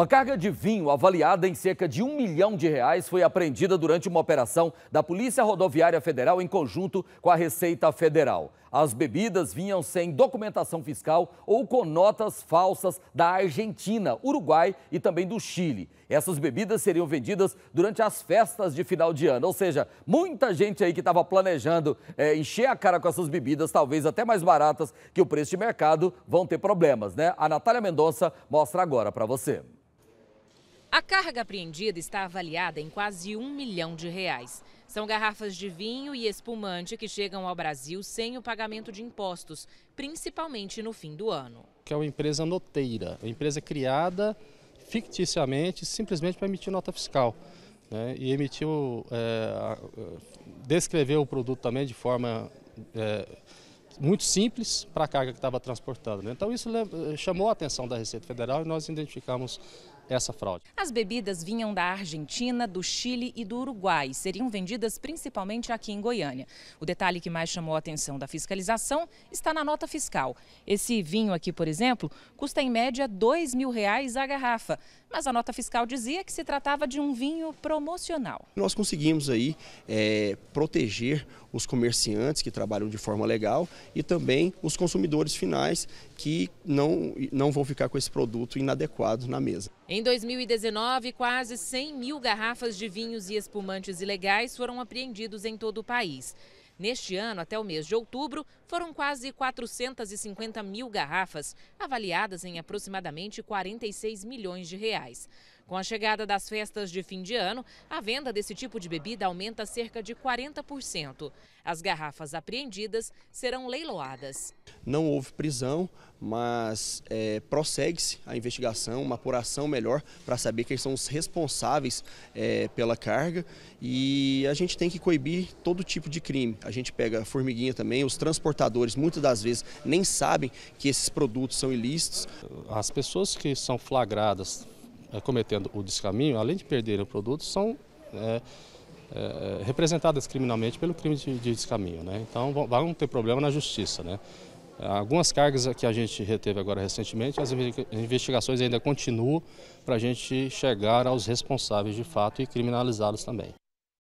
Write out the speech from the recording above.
Uma carga de vinho avaliada em cerca de um milhão de reais foi apreendida durante uma operação da Polícia Rodoviária Federal em conjunto com a Receita Federal. As bebidas vinham sem documentação fiscal ou com notas falsas da Argentina, Uruguai e também do Chile. Essas bebidas seriam vendidas durante as festas de final de ano, ou seja, muita gente aí que estava planejando é, encher a cara com essas bebidas, talvez até mais baratas que o preço de mercado, vão ter problemas, né? A Natália Mendonça mostra agora para você. A carga apreendida está avaliada em quase um milhão de reais. São garrafas de vinho e espumante que chegam ao Brasil sem o pagamento de impostos, principalmente no fim do ano. Que é uma empresa noteira, uma empresa criada ficticiamente, simplesmente para emitir nota fiscal. Né? E emitiu, é, é descreveu o produto também de forma é, muito simples para a carga que estava transportando. Né? Então isso é, chamou a atenção da Receita Federal e nós identificamos essa fraude. As bebidas vinham da Argentina, do Chile e do Uruguai seriam vendidas principalmente aqui em Goiânia. O detalhe que mais chamou a atenção da fiscalização está na nota fiscal. Esse vinho aqui, por exemplo, custa em média R$ mil reais a garrafa, mas a nota fiscal dizia que se tratava de um vinho promocional. Nós conseguimos aí é, proteger os comerciantes que trabalham de forma legal e também os consumidores finais que não, não vão ficar com esse produto inadequado na mesa. Em 2019, quase 100 mil garrafas de vinhos e espumantes ilegais foram apreendidos em todo o país. Neste ano, até o mês de outubro, foram quase 450 mil garrafas, avaliadas em aproximadamente 46 milhões de reais. Com a chegada das festas de fim de ano, a venda desse tipo de bebida aumenta cerca de 40%. As garrafas apreendidas serão leiloadas. Não houve prisão, mas é, prossegue-se a investigação, uma apuração melhor para saber quem são os responsáveis é, pela carga. E a gente tem que coibir todo tipo de crime. A gente pega formiguinha também, os transportadores muitas das vezes nem sabem que esses produtos são ilícitos. As pessoas que são flagradas eh, cometendo o descaminho, além de perderem o produto, são é, é, representadas criminalmente pelo crime de, de descaminho. Né? Então vão, vão, ter problema na justiça. Né? Algumas cargas que a gente reteve agora recentemente, as investigações ainda continuam para a gente chegar aos responsáveis de fato e criminalizá-los também.